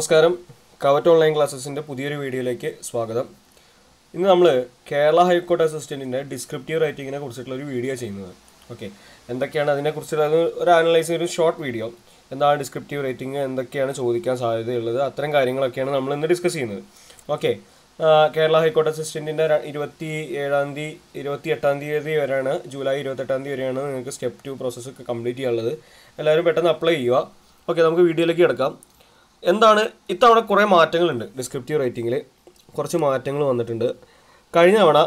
നമസ്കാരം covet online ക്ലാസ്സസിൻ്റെ പുതിയൊരു വീഡിയോയിലേക്ക് സ്വാഗതം ഇന്ന് നമ്മൾ കേരള ഹൈക്കോർട്ട് അസിസ്റ്റൻറ്റിൻ്റെ ഡിസ്ക്രിപ്റ്റീവ് റൈറ്റിങ്ങിനെ കുറിച്ചിട്ടുള്ള ഒരു വീഡിയോ ചെയ്യുന്നത് ഓക്കെ എന്തൊക്കെയാണ് അതിനെക്കുറിച്ചുള്ള ഒരു അനലൈസ് ഒരു ഷോർട്ട് വീഡിയോ എന്താണ് ഡിസ്ക്രിപ്റ്റീവ് റൈറ്റിംഗ് എന്തൊക്കെയാണ് ചോദിക്കാൻ സാധ്യതയുള്ളത് അത്തരം കാര്യങ്ങളൊക്കെയാണ് നമ്മൾ ഇന്ന് ഡിസ്കസ് ചെയ്യുന്നത് ഓക്കെ കേരള ഹൈക്കോർട്ട് അസിസ്റ്റൻറ്റിൻ്റെ ഇരുപത്തി ഏഴാം തീയതി ഇരുപത്തി എട്ടാം തീയതി വരെയാണ് ജൂലൈ ഇരുപത്തെട്ടാം തീയതി വരെയാണ് നിങ്ങൾക്ക് സ്റ്റെപ്പ് ടു പ്രോസസ്സൊക്കെ കംപ്ലീറ്റ് ചെയ്യാനുള്ളത് എല്ലാവരും പെട്ടെന്ന് അപ്ലൈ ചെയ്യുക ഓക്കെ നമുക്ക് വീഡിയോയിലേക്ക് കിടക്കാം എന്താണ് ഇത്തവണ കുറേ മാറ്റങ്ങളുണ്ട് ഡിസ്ക്രിപ്റ്റീവ് റൈറ്റിങ്ങിൽ കുറച്ച് മാറ്റങ്ങൾ വന്നിട്ടുണ്ട് കഴിഞ്ഞ തവണ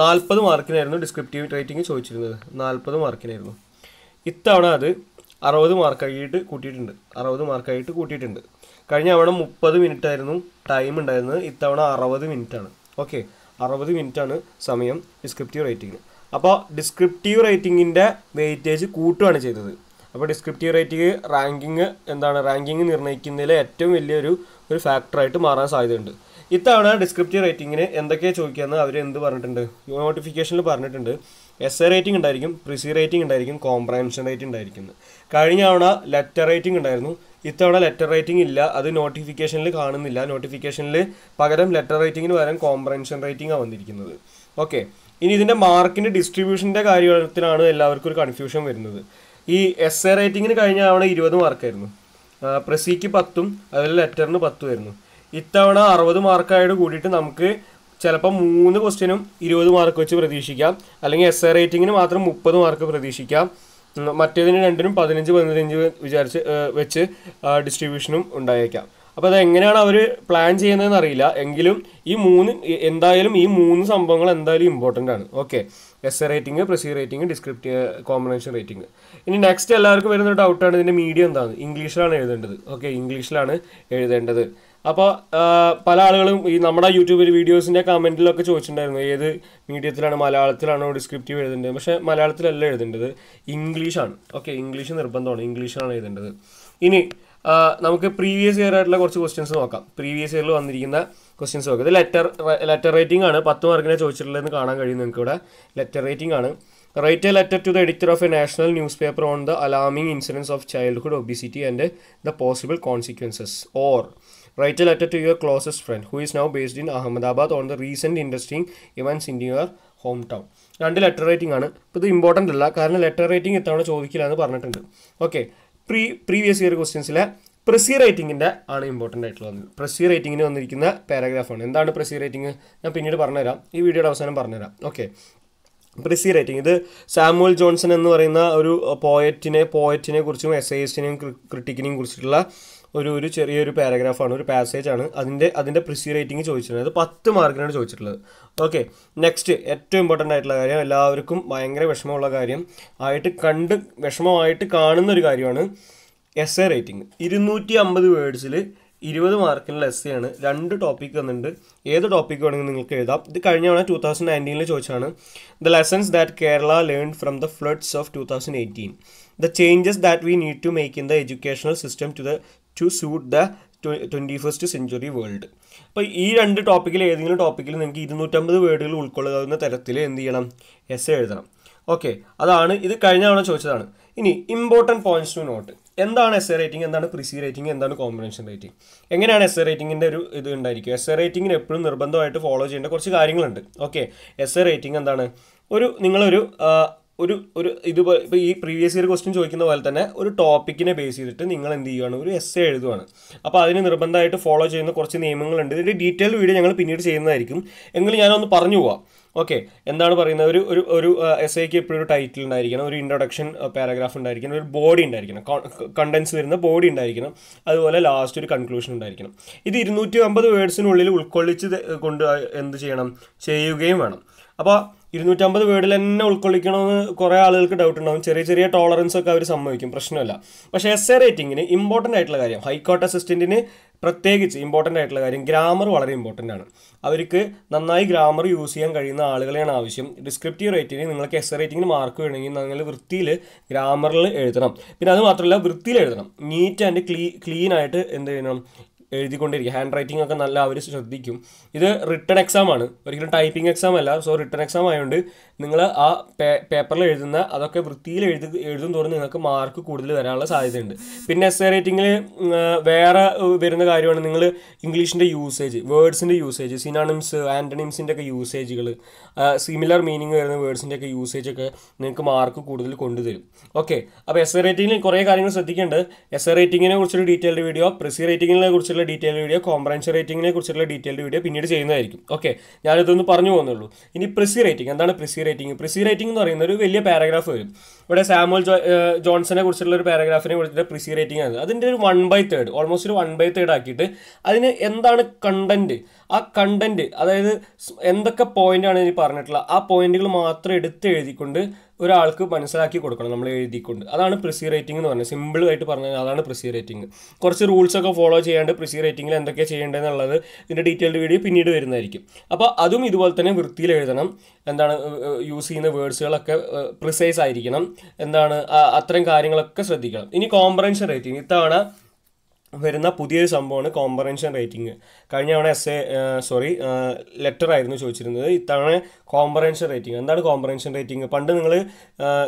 നാൽപ്പത് മാർക്കിനായിരുന്നു ഡിസ്ക്രിപ്റ്റീവ് റൈറ്റിംഗ് ചോദിച്ചിരുന്നത് നാൽപ്പത് മാർക്കിനായിരുന്നു ഇത്തവണ അത് അറുപത് മാർക്കായിട്ട് കൂട്ടിയിട്ടുണ്ട് അറുപത് മാർക്കായിട്ട് കൂട്ടിയിട്ടുണ്ട് കഴിഞ്ഞ തവണ മുപ്പത് മിനിറ്റ് ആയിരുന്നു ടൈം ഉണ്ടായിരുന്നത് ഇത്തവണ അറുപത് ആണ് ഓക്കെ അറുപത് ആണ് സമയം ഡിസ്ക്രിപ്റ്റീവ് റൈറ്റിങ്ങിന് അപ്പോൾ ഡിസ്ക്രിപ്റ്റീവ് റൈറ്റിങ്ങിൻ്റെ വെയിറ്റേജ് കൂട്ടുകയാണ് ചെയ്തത് അപ്പോൾ ഡിസ്ക്രിപ്റ്റീവ് റേറ്റിംഗ് റാങ്കിങ് എന്താണ് റാങ്കിങ് നിർണ്ണയിക്കുന്നതിലെ ഏറ്റവും വലിയൊരു ഒരു ഫാക്ടറായിട്ട് മാറാൻ സാധ്യതയുണ്ട് ഇത്തവണ ഡിസ്ക്രിപ്റ്റീവ് റേറ്റിങ്ങിന് എന്തൊക്കെയാണ് ചോദിക്കുകയെന്ന് അവർ എന്ത് പറഞ്ഞിട്ടുണ്ട് നോട്ടിഫിക്കേഷനിൽ പറഞ്ഞിട്ടുണ്ട് എസ് എ റേറ്റിംഗ് ഉണ്ടായിരിക്കും പ്രിസി റേറ്റിംഗ് ഉണ്ടായിരിക്കും കോംപ്രഹെൻഷൻ റേറ്റിംഗ് ഉണ്ടായിരിക്കും കഴിഞ്ഞ തവണ ലെറ്റർ റേറ്റിംഗ് ഉണ്ടായിരുന്നു ഇത്തവണ ലെറ്റർ റേറ്റിംഗ് ഇല്ല അത് നോട്ടിഫിക്കേഷനിൽ കാണുന്നില്ല നോട്ടിഫിക്കേഷനിൽ പകരം ലെറ്റർ റേറ്റിംഗിന് പകരം കോംപ്രഹെൻഷൻ റേറ്റിംഗാണ് വന്നിരിക്കുന്നത് ഓക്കെ ഇനി ഇതിൻ്റെ മാർക്കിൻ്റെ ഡിസ്ട്രിബ്യൂഷൻ്റെ കാര്യത്തിലാണ് എല്ലാവർക്കും ഒരു കൺഫ്യൂഷൻ വരുന്നത് ഈ എസ് എ റൈറ്റിങ്ങിന് കഴിഞ്ഞ തവണ ഇരുപത് മാർക്കായിരുന്നു പ്രസിക്ക് പത്തും അതുപോലെ ലെറ്ററിന് ആയിരുന്നു ഇത്തവണ അറുപത് മാർക്കായിട്ട് കൂടിയിട്ട് നമുക്ക് ചിലപ്പോൾ മൂന്ന് ക്വസ്റ്റ്യനും ഇരുപത് മാർക്ക് വെച്ച് പ്രതീക്ഷിക്കാം അല്ലെങ്കിൽ എസ് എ റേറ്റിങ്ങിന് മാത്രം മുപ്പത് മാർക്ക് പ്രതീക്ഷിക്കാം മറ്റേതിന് രണ്ടിനും പതിനഞ്ച് പതിനഞ്ച് വിചാരിച്ച് വെച്ച് ഡിസ്ട്രിബ്യൂഷനും ഉണ്ടായേക്കാം അപ്പോൾ അതെങ്ങനെയാണ് എങ്ങനെയാണ് അവർ പ്ലാൻ ചെയ്യുന്നതെന്ന് അറിയില്ല എങ്കിലും ഈ മൂന്ന് എന്തായാലും ഈ മൂന്ന് സംഭവങ്ങൾ എന്തായാലും ഇമ്പോർട്ടൻ്റ് ആണ് okay S A writing precis writing descript comprehension writing ഇനി നെക്സ്റ്റ് എല്ലാവർക്കും വരുന്ന ഡൗട്ടാണ് ഇതിൻ്റെ മീഡിയം എന്താണ് ഇംഗ്ലീഷിലാണ് എഴുതേണ്ടത് ഓക്കെ ഇംഗ്ലീഷിലാണ് എഴുതേണ്ടത് അപ്പോൾ പല ആളുകളും ഈ നമ്മുടെ യൂട്യൂബിൽ വീഡിയോസിൻ്റെ കമൻറ്റിലൊക്കെ ചോദിച്ചിട്ടുണ്ടായിരുന്നു ഏത് മീഡിയത്തിലാണ് മലയാളത്തിലാണോ ഡിസ്ക്രിപ്റ്റീവ് എഴുതേണ്ടത് പക്ഷേ മലയാളത്തിലല്ല എഴുതേണ്ടത് ഇംഗ്ലീഷാണ് ഓക്കെ ഇംഗ്ലീഷ് നിർബന്ധമാണ് ഇംഗ്ലീഷിലാണ് എഴുതേണ്ടത് ഇനി നമുക്ക് പ്രീവിയസ് ഇയർ ആയിട്ടുള്ള കുറച്ച് ക്വസ്റ്റ്യൻസ് നോക്കാം പ്രീവിയസ് ഇയറിൽ വന്നിരിക്കുന്ന ക്വസ്റ്റ്യൻസ് നോക്കുക ഇത് ലെറ്റർ ലെറ്റർ റേറ്റിംഗ് ആണ് പത്ത് മാർക്കിനെ ചോദിച്ചിട്ടുള്ളതെന്ന് കാണാൻ കഴിയും നിങ്ങൾക്ക് ഇവിടെ ലെറ്റർ റേറ്റിംഗ് ആണ് write a letter to the editor of a national newspaper on the alarming incidence of childhood obesity and the possible consequences or write a letter to your closest friend who is now based in Ahmedabad on the recent interesting events in your hometown രണ്ട് letter writing ആണ് ഇപ്പോൾ ഇത് important അല്ല കാരണം letter writing ഇത്തവണ ചോദിക്കില്ല എന്ന് പറഞ്ഞിട്ടുണ്ട് ഓക്കെ പ്രീ പ്രീവിയസ് ഇയർ ക്വസ്റ്റ്യൻസിലെ പ്രസി റൈറ്റിങ്ങിൻ്റെ ആണ് ഇമ്പോർട്ടൻ്റ് ആയിട്ടുള്ള വന്നത് പ്രസി റൈറ്റിങ്ങിന് വന്നിരിക്കുന്ന പാരഗ്രാഫാണ് എന്താണ് പ്രസി റൈറ്റിംഗ് ഞാൻ പിന്നീട് പറഞ്ഞുതരാം ഈ വീഡിയോയുടെ അവസാനം പറഞ്ഞുതരാം ഓക്കെ പ്രിസി റൈറ്റിംഗ് ഇത് സാമുവൽ ജോൺസൺ എന്ന് പറയുന്ന ഒരു പോയറ്റിനെ പോയറ്റിനെ കുറിച്ചും എസിനെയും ക്രിട്ടിക്കിനെയും കുറിച്ചിട്ടുള്ള ഒരു ഒരു ചെറിയൊരു പാരഗ്രാഫാണ് ഒരു പാസേജ് ആണ് അതിൻ്റെ അതിൻ്റെ പ്രിസി റൈറ്റിംഗ് ചോദിച്ചിട്ടുള്ളത് അത് പത്ത് മാർക്കിനാണ് ചോദിച്ചിട്ടുള്ളത് ഓക്കെ നെക്സ്റ്റ് ഏറ്റവും ഇമ്പോർട്ടൻ്റ് ആയിട്ടുള്ള കാര്യം എല്ലാവർക്കും ഭയങ്കര വിഷമമുള്ള കാര്യം ആയിട്ട് കണ്ട് വിഷമമായിട്ട് കാണുന്ന ഒരു കാര്യമാണ് എസ് എ റേറ്റിംഗ് ഇരുന്നൂറ്റി അമ്പത് വേർഡ്സിൽ ഇരുപത് മാർക്കിനുള്ള എസ് ആണ് രണ്ട് ടോപ്പിക് വന്നിട്ടുണ്ട് ഏത് ടോപ്പിക് വേണമെങ്കിൽ നിങ്ങൾക്ക് എഴുതാം ഇത് കഴിഞ്ഞ തവണ ടു തൗസൻഡ് നയൻറ്റീനിൽ ചോദിച്ചാണ് the lessons that Kerala learn from the floods of two thousand eighteen the changes that we need to make in the educational system to the to suit the twenty first century world അപ്പോൾ ഈ രണ്ട് ടോപ്പിക്കിൽ ഏതെങ്കിലും ടോപ്പിക്കിൽ നിങ്ങൾക്ക് ഇരുന്നൂറ്റമ്പത് വേർഡുകൾ ഉൾക്കൊള്ളുന്ന തരത്തിൽ എന്ത് ചെയ്യണം എസ് എഴുതണം ഓക്കെ അതാണ് ഇത് കഴിഞ്ഞ തവണ ചോദിച്ചതാണ് ഇനി ഇമ്പോർട്ടൻറ്റ് പോയിന്റ്സ് ടു നോട്ട് എന്താണ് എസ് എ റേറ്റിംഗ് എന്താണ് പ്രിസി റേറ്റിംഗ് എന്താണ് കോമ്പിനേഷൻ റേറ്റിംഗ് എങ്ങനെയാണ് എസ് എ റേറ്റിംഗിൻ്റെ ഒരു ഇത് ഉണ്ടായിരിക്കും എസ് എ റേറ്റിംഗിന് എപ്പോഴും നിർബന്ധമായിട്ട് ഫോളോ ചെയ്യേണ്ട കുറച്ച് കാര്യങ്ങളുണ്ട് ഓക്കെ എസ് എ റേറ്റിംഗ് എന്താണ് ഒരു നിങ്ങളൊരു ഒരു ഒരു ഇത് ഇപ്പോൾ ഈ പ്രീവിയസ് ഇയർ ക്വസ്റ്റ്യൻ ചോദിക്കുന്ന പോലെ തന്നെ ഒരു ടോപ്പിക്കിനെ ബേസ് ചെയ്തിട്ട് നിങ്ങൾ എന്ത് ചെയ്യുകയാണ് ഒരു എസ് എഴുതുവാണ് അപ്പോൾ അതിന് നിർബന്ധമായിട്ട് ഫോളോ ചെയ്യുന്ന കുറച്ച് നിയമങ്ങളുണ്ട് ഇതിൻ്റെ ഡീറ്റെയിൽ വീഡിയോ ഞങ്ങൾ പിന്നീട് ചെയ്യുന്നതായിരിക്കും എങ്കിലും ഞാനൊന്ന് പറഞ്ഞു പോവാം ഓക്കെ എന്താണ് പറയുന്നത് ഒരു ഒരു ഒരു എസ് ഐക്ക് എപ്പോഴും ഒരു ടൈറ്റിൽ ഉണ്ടായിരിക്കണം ഒരു ഇൻട്രൊഡക്ഷൻ പാരഗ്രാഫ് ഉണ്ടായിരിക്കണം ഒരു ബോഡി ഉണ്ടായിരിക്കണം കണ്ടൻസ് വരുന്ന ബോഡി ഉണ്ടായിരിക്കണം അതുപോലെ ലാസ്റ്റ് ഒരു കൺക്ലൂഷൻ ഉണ്ടായിരിക്കണം ഇത് ഇരുന്നൂറ്റി അമ്പത് വേർഡ്സിനുള്ളിൽ ഉൾക്കൊള്ളിച്ച് കൊണ്ട് എന്ത് ചെയ്യണം ചെയ്യുകയും വേണം അപ്പോൾ ഇരുന്നൂറ്റമ്പത് വേർഡിൽ തന്നെ ഉൾക്കൊള്ളിക്കണമെന്ന് കുറേ ആളുകൾക്ക് ഡൗട്ട് ഉണ്ടാവും ചെറിയ ചെറിയ ടോളറൻസ് ഒക്കെ അവർ സംഭവിക്കും പ്രശ്നമല്ല പക്ഷേ എസ് എ റേറ്റിങ്ങിന് ഇമ്പോർട്ടൻ്റ് ആയിട്ടുള്ള കാര്യം ഹൈക്കോർട്ട് അസിസ്റ്റൻറ്റിന് പ്രത്യേകിച്ച് ഇമ്പോർട്ടൻ്റ് ആയിട്ടുള്ള കാര്യം ഗ്രാമർ വളരെ ഇമ്പോർട്ടൻ്റ് ആണ് അവർക്ക് നന്നായി ഗ്രാമർ യൂസ് ചെയ്യാൻ കഴിയുന്ന ആളുകളെയാണ് ആവശ്യം ഡിസ്ക്രിപ്റ്റീവ് റേറ്റിംഗ് നിങ്ങൾക്ക് എസ് റേറ്റിംഗിന് മാർക്ക് വേണമെങ്കിൽ നിങ്ങൾ വൃത്തിയിൽ ഗ്രാമറിൽ എഴുതണം പിന്നെ അത് മാത്രമല്ല വൃത്തിയിൽ എഴുതണം നീറ്റ് ആൻഡ് ക്ലീ ക്ലീൻ ആയിട്ട് എന്ത് ചെയ്യണം എഴുതിക്കൊണ്ടിരിക്കുക ഹാൻഡ് റൈറ്റിംഗ് ഒക്കെ നല്ല അവർ ശ്രദ്ധിക്കും ഇത് റിട്ടേൺ എക്സാം ആണ് ഒരിക്കലും ടൈപ്പിംഗ് എക്സാം അല്ല സോ റിട്ടേൺ എക്സാം ആയതുകൊണ്ട് നിങ്ങൾ ആ പേപ്പറിൽ എഴുതുന്ന അതൊക്കെ വൃത്തിയിൽ എഴുതി എഴുതും തോറും നിങ്ങൾക്ക് മാർക്ക് കൂടുതൽ വരാനുള്ള സാധ്യതയുണ്ട് പിന്നെ എസ് റേറ്റിംഗിൽ വേറെ വരുന്ന കാര്യമാണ് നിങ്ങൾ ഇംഗ്ലീഷിൻ്റെ യൂസേജ് വേർഡ്സിൻ്റെ യൂസേജ് സിനാണിംസ് ആൻറ്റണിംസിൻ്റെ ഒക്കെ യൂസേജുകൾ സിമിലർ മീനിങ് വരുന്ന വേർഡ്സിൻ്റെ ഒക്കെ യൂസേജ് ഒക്കെ നിങ്ങൾക്ക് മാർക്ക് കൂടുതൽ കൊണ്ടുതരും ഓക്കെ അപ്പോൾ എസ് റേറ്റിംഗിൽ കുറേ കാര്യങ്ങൾ ശ്രദ്ധിക്കേണ്ടത് എസ് റേറ്റിങ്ങിനെ കുറിച്ചുള്ള ഡീറ്റെയിൽഡ് വീഡിയോ പ്രിസി റേറ്റിങ്ങിനെ കുറിച്ചുള്ള ഡീറ്റെയിൽഡ് വീഡിയോ കോംപ്രൻഷൻ റേറ്റിങ്ങിനെ കുറിച്ചുള്ള ഡീറ്റെയിൽഡ് വീഡിയോ പിന്നീട് ചെയ്യുന്നതായിരിക്കും ഓക്കെ ഞാനിതൊന്ന് പറഞ്ഞു പോകുന്നുള്ളൂ ഇനി പ്രിസി റേറ്റിംഗ് എന്താണ് പ്രിസി റൈറ്റിംഗ് പ്രിസി റൈറ്റിംഗ് എന്ന് പറയുന്ന ഒരു വലിയ പാരഗ്രാഫ് വരും ഇവിടെ സാമുവൽ ജോൺസനെ കുറിച്ചുള്ള ഒരു പാരഗ്രാഫിനെ കുറിച്ചിട്ട് പ്രിസി റൈറ്റിംഗ് ആണ് അതിൻ്റെ ഒരു വൺ ബൈ തേർഡ് ഓൾമോസ്റ്റ് ഒരു വൺ ബൈ തേർഡ് ആക്കിയിട്ട് അതിന് എന്താണ് കണ്ടന്റ് ആ കണ്ടന്റ് അതായത് എന്തൊക്കെ പോയിന്റാണ് ഇനി പറഞ്ഞിട്ടുള്ളത് ആ പോയിന്റുകൾ മാത്രം എടുത്ത് എഴുതിക്കൊണ്ട് ഒരാൾക്ക് മനസ്സിലാക്കി കൊടുക്കണം നമ്മൾ എഴുതിക്കൊണ്ട് അതാണ് പ്രിസി റേറ്റിംഗ് എന്ന് പറഞ്ഞത് സിമ്പിൾ ആയിട്ട് പറഞ്ഞാൽ അതാണ് പ്രിസി റേറ്റിംഗ് കുറച്ച് റൂൾസൊക്കെ ഫോളോ ചെയ്യാണ്ട് പ്രിസി റേറ്റിംഗിൽ എന്തൊക്കെ എന്നുള്ളത് ഇതിൻ്റെ ഡീറ്റെയിൽഡ് വീഡിയോ പിന്നീട് വരുന്നതായിരിക്കും അപ്പോൾ അതും ഇതുപോലെ തന്നെ വൃത്തിയിൽ എഴുതണം എന്താണ് യൂസ് ചെയ്യുന്ന വേർഡ്സുകളൊക്കെ പ്രിസൈസ് ആയിരിക്കണം എന്താണ് അത്തരം കാര്യങ്ങളൊക്കെ ശ്രദ്ധിക്കണം ഇനി കോംപ്രൻഷൻ റേറ്റിംഗ് ഇത്തവണ വരുന്ന പുതിയൊരു സംഭവമാണ് കോമ്പറൻഷൻ റേറ്റിംഗ് കഴിഞ്ഞ തവണ എസ് എ സോറി ലെറ്റർ ആയിരുന്നു ചോദിച്ചിരുന്നത് ഇത്തവണ കോമ്പറൻഷൻ റേറ്റിംഗ് എന്താണ് കോമ്പറൻഷൻ റേറ്റിംഗ് പണ്ട് നിങ്ങൾ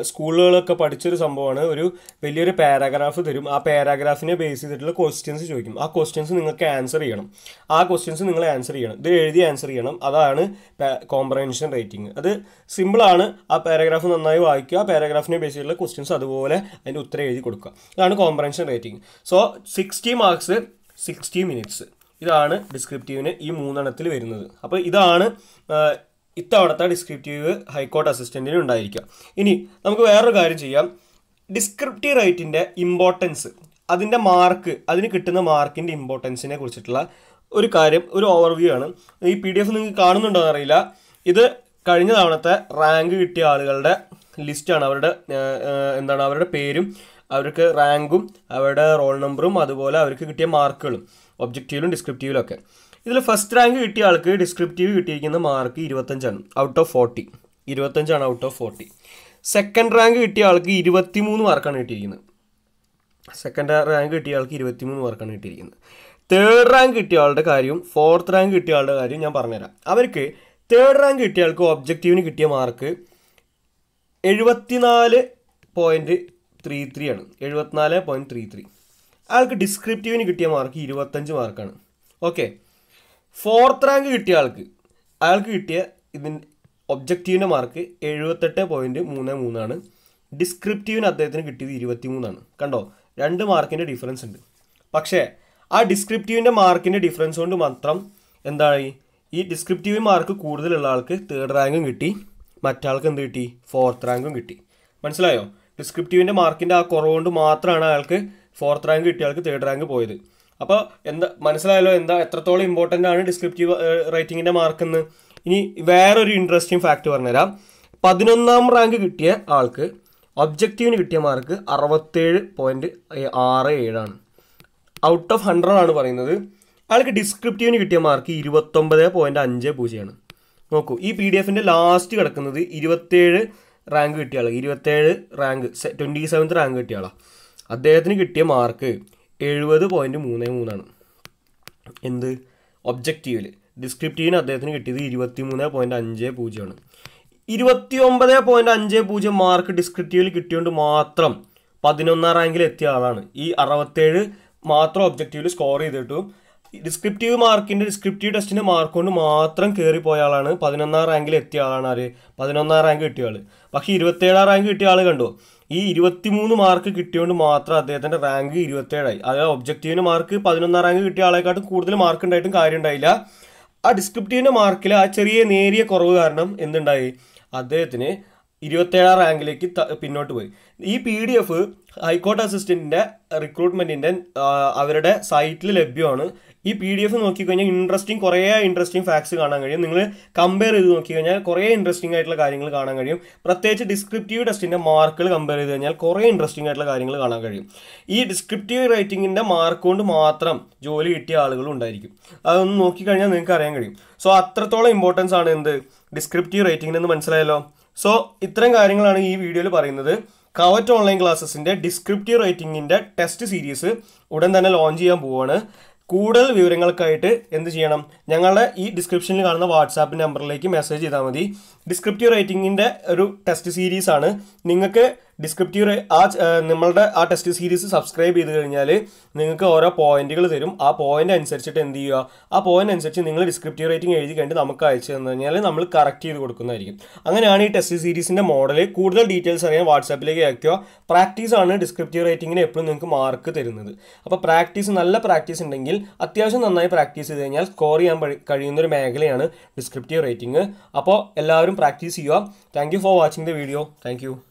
സ്കൂളുകളൊക്കെ പഠിച്ചൊരു സംഭവമാണ് ഒരു വലിയൊരു പാരാഗ്രാഫ് തരും ആ പാരാഗ്രാഫിനെ ബേസ് ചെയ്തിട്ടുള്ള ക്വസ്റ്റ്യൻസ് ചോദിക്കും ആ ക്വസ്റ്റ്യൻസ് നിങ്ങൾക്ക് ആൻസർ ചെയ്യണം ആ ക്വസ്റ്റ്യൻസ് നിങ്ങൾ ആൻസർ ചെയ്യണം ഇത് എഴുതി ആൻസർ ചെയ്യണം അതാണ് കോമ്പറൻഷൻ റേറ്റിംഗ് അത് സിമ്പിളാണ് ആ പാരാഗ്രാഫ് നന്നായി വായിക്കുക ആ പാരാഗ്രാഫിനെ ബേസ് ചെയ്തിട്ടുള്ള ക്വസ്റ്റ്യൻസ് അതുപോലെ അതിൻ്റെ ഉത്തരം എഴുതി കൊടുക്കുക അതാണ് comprehension writing so sixty sixty marks sixty minutes ഇതാണ് ഡിസ്ക്രിപ്റ്റീവിന് ഈ മൂന്നെണ്ണത്തിൽ വരുന്നത് അപ്പോൾ ഇതാണ് ഇത്തവണത്തെ ഡിസ്ക്രിപ്റ്റീവ് ഹൈക്കോർട്ട് അസിസ്റ്റൻറ്റിന് ഉണ്ടായിരിക്കുക ഇനി നമുക്ക് വേറൊരു കാര്യം ചെയ്യാം ഡിസ്ക്രിപ്റ്റീവ് റൈറ്റിൻ്റെ ഇമ്പോർട്ടൻസ് അതിൻ്റെ മാർക്ക് അതിന് കിട്ടുന്ന മാർക്കിൻ്റെ ഇമ്പോർട്ടൻസിനെ കുറിച്ചിട്ടുള്ള ഒരു കാര്യം ഒരു ഓവർവ്യൂ ആണ് ഈ പി ഡി എഫ് നിങ്ങൾക്ക് കാണുന്നുണ്ടോ എന്നറിയില്ല ഇത് കഴിഞ്ഞ തവണത്തെ റാങ്ക് കിട്ടിയ ആളുകളുടെ ലിസ്റ്റാണ് അവരുടെ എന്താണ് അവരുടെ പേരും അവർക്ക് റാങ്കും അവരുടെ റോൾ നമ്പറും അതുപോലെ അവർക്ക് കിട്ടിയ മാർക്കുകളും ഒബ്ജക്റ്റീവിലും ഡിസ്ക്രിപ്റ്റീവിലും ഒക്കെ ഇതിൽ ഫസ്റ്റ് റാങ്ക് കിട്ടിയ ആൾക്ക് ഡിസ്ക്രിപ്റ്റീവ് കിട്ടിയിരിക്കുന്ന മാർക്ക് ഇരുപത്തഞ്ചാണ് ഔട്ട് ഓഫ് ഫോർട്ടി ഇരുപത്തഞ്ചാണ് out of forty second rank കിട്ടിയ ആൾക്ക് മൂന്ന് മാർക്കാണ് കിട്ടിയിരിക്കുന്നത് സെക്കൻഡ് റാങ്ക് കിട്ടിയ ആൾക്ക് മൂന്ന് മാർക്കാണ് കിട്ടിയിരിക്കുന്നത് തേർഡ് റാങ്ക് കിട്ടിയ ആളുടെ കാര്യവും ഫോർത്ത് റാങ്ക് കിട്ടിയ ആളുടെ കാര്യവും ഞാൻ പറഞ്ഞുതരാം അവർക്ക് തേർഡ് റാങ്ക് കിട്ടിയ ആൾക്ക് ഒബ്ജക്റ്റീവിന് കിട്ടിയ മാർക്ക് എഴുപത്തിനാല് പോയിൻറ്റ് ത്രീ ത്രീ ആണ് എഴുപത്തിനാല് പോയിന്റ് ത്രീ ത്രീ ആൾക്ക് ഡിസ്ക്രിപ്റ്റീവിന് കിട്ടിയ മാർക്ക് ഇരുപത്തഞ്ച് മാർക്കാണ് ഓക്കെ ഫോർത്ത് റാങ്ക് കിട്ടിയ ആൾക്ക് അയാൾക്ക് കിട്ടിയ ഇതിൻ്റെ ഒബ്ജക്റ്റീവിൻ്റെ മാർക്ക് എഴുപത്തെട്ട് പോയിന്റ് മൂന്ന് മൂന്നാണ് ഡിസ്ക്രിപ്റ്റീവിന് അദ്ദേഹത്തിന് കിട്ടിയത് ഇരുപത്തി മൂന്നാണ് കണ്ടോ രണ്ട് മാർക്കിൻ്റെ ഡിഫറൻസ് ഉണ്ട് പക്ഷേ ആ ഡിസ്ക്രിപ്റ്റീവിൻ്റെ മാർക്കിൻ്റെ ഡിഫറൻസ് കൊണ്ട് മാത്രം എന്താണ് ഈ ഡിസ്ക്രിപ്റ്റീവ് മാർക്ക് കൂടുതലുള്ള ആൾക്ക് തേർഡ് റാങ്കും കിട്ടി മറ്റാൾക്ക് എന്ത് കിട്ടി ഫോർത്ത് റാങ്കും കിട്ടി മനസ്സിലായോ ഡിസ്ക്രിപ്റ്റീവിൻ്റെ മാർക്കിൻ്റെ ആ കുറവുകൊണ്ട് കൊണ്ട് മാത്രമാണ് അയാൾക്ക് ഫോർത്ത് റാങ്ക് കിട്ടിയ ആൾക്ക് തേർഡ് റാങ്ക് പോയത് അപ്പോൾ എന്താ മനസ്സിലായല്ലോ എന്താ എത്രത്തോളം ഇമ്പോർട്ടൻ്റ് ആണ് ഡിസ്ക്രിപ്റ്റീവ് റൈറ്റിങ്ങിൻ്റെ മാർക്ക് എന്ന് ഇനി വേറൊരു ഇൻട്രസ്റ്റിംഗ് ഫാക്റ്റ് പറഞ്ഞുതരാം പതിനൊന്നാം റാങ്ക് കിട്ടിയ ആൾക്ക് ഒബ്ജക്റ്റീവിന് കിട്ടിയ മാർക്ക് അറുപത്തേഴ് പോയിൻറ്റ് ആറ് ഏഴാണ് ഔട്ട് ഓഫ് ഹൺഡ്രഡ് ആണ് പറയുന്നത് ആൾക്ക് ഡിസ്ക്രിപ്റ്റീവിന് കിട്ടിയ മാർക്ക് ഇരുപത്തൊമ്പത് പോയിൻറ്റ് അഞ്ച് പൂജ്യമാണ് നോക്കൂ ഈ പി ഡി എഫിൻ്റെ ലാസ്റ്റ് കിടക്കുന്നത് ഇരുപത്തേഴ് റാങ്ക് കിട്ടിയ ഇരുപത്തേഴ് റാങ്ക് ട്വൻറ്റി സെവൻത്ത് റാങ്ക് കിട്ടിയാളാ അദ്ദേഹത്തിന് കിട്ടിയ മാർക്ക് എഴുപത് പോയിൻറ്റ് മൂന്ന് മൂന്നാണ് എന്ത് ഒബ്ജക്റ്റീവില് ഡിസ്ക്രിപ്റ്റീവിന് അദ്ദേഹത്തിന് കിട്ടിയത് ഇരുപത്തി മൂന്ന് പോയിൻറ്റ് അഞ്ച് പൂജ്യമാണ് ഇരുപത്തി ഒമ്പത് പോയിൻറ്റ് അഞ്ച് പൂജ്യം മാർക്ക് ഡിസ്ക്രിപ്റ്റീവിൽ കിട്ടിയോണ്ട് മാത്രം പതിനൊന്നാം റാങ്കിൽ എത്തിയ ആളാണ് ഈ അറുപത്തേഴ് മാത്രം ഒബ്ജക്റ്റീവിൽ സ്കോർ ചെയ്തിട്ടും ഡിസ്ക്രിപ്റ്റീവ് മാർക്കിൻ്റെ ഡിസ്ക്രിപ്റ്റീവ് ടെസ്റ്റിൻ്റെ മാർക്ക് കൊണ്ട് മാത്രം കയറി പോയ ആളാണ് പതിനൊന്നാം റാങ്കിൽ എത്തിയ ആളാണ് ആര് പതിനൊന്നാം റാങ്ക് കിട്ടിയ ആൾ പക്ഷേ ഇരുപത്തേഴാം റാങ്ക് കിട്ടിയ ആൾ കണ്ടോ ഈ ഇരുപത്തിമൂന്ന് മാർക്ക് കിട്ടിയോണ്ട് മാത്രം അദ്ദേഹത്തിൻ്റെ റാങ്ക് ഇരുപത്തേഴായി അതായത് ഒബ്ജക്റ്റീവിൻ്റെ മാർക്ക് പതിനൊന്നാം റാങ്ക് കിട്ടിയ ആളെക്കാട്ടും കൂടുതൽ മാർക്ക് ഉണ്ടായിട്ടും കാര്യം ഉണ്ടായില്ല ആ ഡിസ്ക്രിപ്റ്റീവിൻ്റെ മാർക്കിൽ ആ ചെറിയ നേരിയ കുറവ് കാരണം എന്തുണ്ടായി അദ്ദേഹത്തിന് ഇരുപത്തേഴാം റാങ്കിലേക്ക് പിന്നോട്ട് പോയി ഈ പി ഡി എഫ് ഹൈക്കോർട്ട് അസിസ്റ്റൻറ്റിൻ്റെ റിക്രൂട്ട്മെൻറ്റിൻ്റെ അവരുടെ സൈറ്റിൽ ലഭ്യമാണ് ഈ പി ഡി എഫ് നോക്കിക്കഴിഞ്ഞാൽ ഇൻട്രസ്റ്റിംഗ് കുറേ ഇൻട്രസ്റ്റിംഗ് ഫാക്ട്സ് കാണാൻ കഴിയും നിങ്ങൾ കമ്പയർ ചെയ്ത് നോക്കിക്കഴിഞ്ഞാൽ കുറേ ഇൻട്രസ്റ്റിംഗ് ആയിട്ടുള്ള കാര്യങ്ങൾ കാണാൻ കഴിയും പ്രത്യേകിച്ച് ഡിസ്ക്രിപ്റ്റീവ് ടെസ്റ്റിൻ്റെ മാർക്കുകൾ കമ്പയർ ചെയ്ത് കഴിഞ്ഞാൽ കുറേ ഇൻട്രസ്റ്റിംഗ് ആയിട്ടുള്ള കാര്യങ്ങൾ കാണാൻ കഴിയും ഈ ഡിസ്ക്രിപ്റ്റീവ് റൈറ്റിങ്ങിൻ്റെ മാർക്ക് കൊണ്ട് മാത്രം ജോലി കിട്ടിയ ആളുകളും ഉണ്ടായിരിക്കും അതൊന്ന് നോക്കിക്കഴിഞ്ഞാൽ നിങ്ങൾക്ക് അറിയാൻ കഴിയും സോ അത്രത്തോളം ഇമ്പോർട്ടൻസ് ആണ് എന്ത് ഡിസ്ക്രിപ്റ്റീവ് റൈറ്റിംഗിന് എന്ന് മനസ്സിലായല്ലോ സോ ഇത്തരം കാര്യങ്ങളാണ് ഈ വീഡിയോയിൽ പറയുന്നത് കവറ്റ് ഓൺലൈൻ ക്ലാസ്സസിൻ്റെ ഡിസ്ക്രിപ്റ്റീവ് റൈറ്റിംഗിൻ്റെ ടെസ്റ്റ് സീരീസ് ഉടൻ തന്നെ ലോഞ്ച് ചെയ്യാൻ പോവുകയാണ് കൂടുതൽ വിവരങ്ങൾക്കായിട്ട് എന്ത് ചെയ്യണം ഞങ്ങളുടെ ഈ ഡിസ്ക്രിപ്ഷനിൽ കാണുന്ന വാട്സാപ്പ് നമ്പറിലേക്ക് മെസ്സേജ് ചെയ്താൽ മതി ഡിസ്ക്രിപ്റ്റീവ് റൈറ്റിങ്ങിൻ്റെ ഒരു ടെസ്റ്റ് സീരീസാണ് നിങ്ങൾക്ക് ഡിസ്ക്രിപ്റ്റീവ് ആ നമ്മളുടെ ആ ടെസ്റ്റ് സീരീസ് സബ്സ്ക്രൈബ് ചെയ്ത് കഴിഞ്ഞാൽ നിങ്ങൾക്ക് ഓരോ പോയിന്റുകൾ തരും ആ പോയിന്റ് അനുസരിച്ചിട്ട് എന്ത് ചെയ്യുക ആ പോയിന്റ് അനുസരിച്ച് നിങ്ങൾ ഡിസ്ക്രിപ്റ്റീവ് റേറ്റിംഗ് എഴുതി കഴിഞ്ഞിട്ട് നമുക്ക് അയച്ചു തന്നു കഴിഞ്ഞാൽ നമ്മൾ കറക്റ്റ് ചെയ്ത് കൊടുക്കുന്നതായിരിക്കും അങ്ങനെയാണ് ഈ ടെസ്റ്റ് സീരീസിൻ്റെ മോഡൽ കൂടുതൽ ഡീറ്റെയിൽസ് അറിയാൻ വാട്സാപ്പിലേക്ക് അയക്കുക പ്രാക്ടീസ് ആണ് ഡിസ്ക്രിപ്റ്റീവ് റേറ്റിംഗിന് എപ്പോഴും നിങ്ങൾക്ക് മാർക്ക് തരുന്നത് അപ്പോൾ പ്രാക്ടീസ് നല്ല പ്രാക്ടീസ് ഉണ്ടെങ്കിൽ അത്യാവശ്യം നന്നായി പ്രാക്ടീസ് ചെയ്ത് കഴിഞ്ഞാൽ സ്കോർ ചെയ്യാൻ കഴിയുന്ന ഒരു മേഖലയാണ് ഡിസ്ക്രിപ്റ്റീവ് റേറ്റിംഗ് അപ്പോൾ എല്ലാവരും പ്രാക്ടീസ് ചെയ്യുക thank for watching the video thank